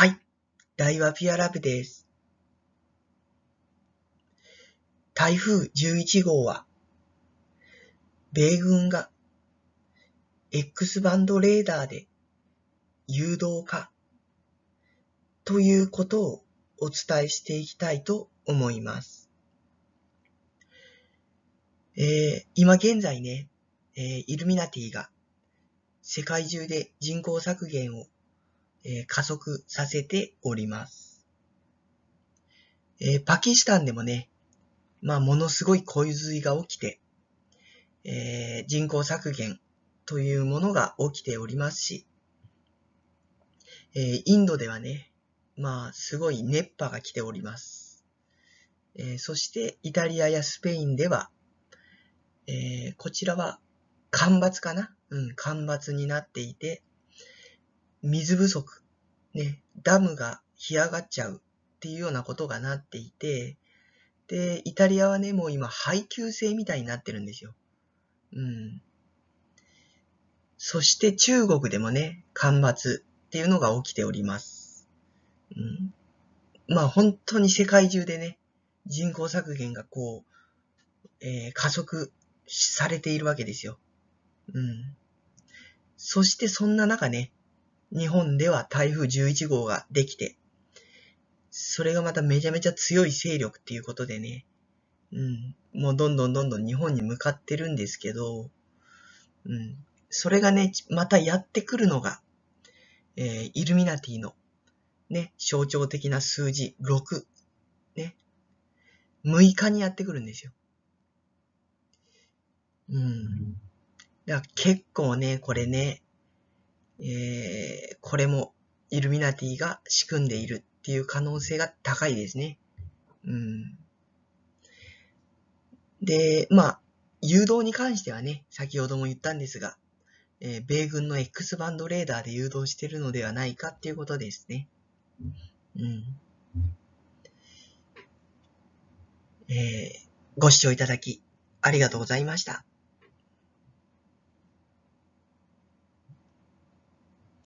はい。大和ピアラブです。台風11号は、米軍が X バンドレーダーで誘導化ということをお伝えしていきたいと思います。えー、今現在ね、えー、イルミナティが世界中で人口削減をえ加速させております。えー、パキスタンでもね、まあ、ものすごい洪水が起きて、えー、人口削減というものが起きておりますし、えー、インドではね、まあ、すごい熱波が来ております。えー、そして、イタリアやスペインでは、えー、こちらは干ばつかなうん、干ばつになっていて、水不足、ね、ダムが干上がっちゃうっていうようなことがなっていて、で、イタリアはね、もう今配給制みたいになってるんですよ。うん。そして中国でもね、干ばつっていうのが起きております。うん。まあ本当に世界中でね、人口削減がこう、えー、加速されているわけですよ。うん。そしてそんな中ね、日本では台風11号ができて、それがまためちゃめちゃ強い勢力っていうことでね、うん、もうどんどんどんどん日本に向かってるんですけど、うん、それがね、またやってくるのが、えー、イルミナティの、ね、象徴的な数字6、ね、6日にやってくるんですよ。うん。だから結構ね、これね、えー、これもイルミナティが仕組んでいるっていう可能性が高いですね。うん。で、まあ、誘導に関してはね、先ほども言ったんですが、えー、米軍の X バンドレーダーで誘導してるのではないかっていうことですね。うん。えー、ご視聴いただき、ありがとうございました。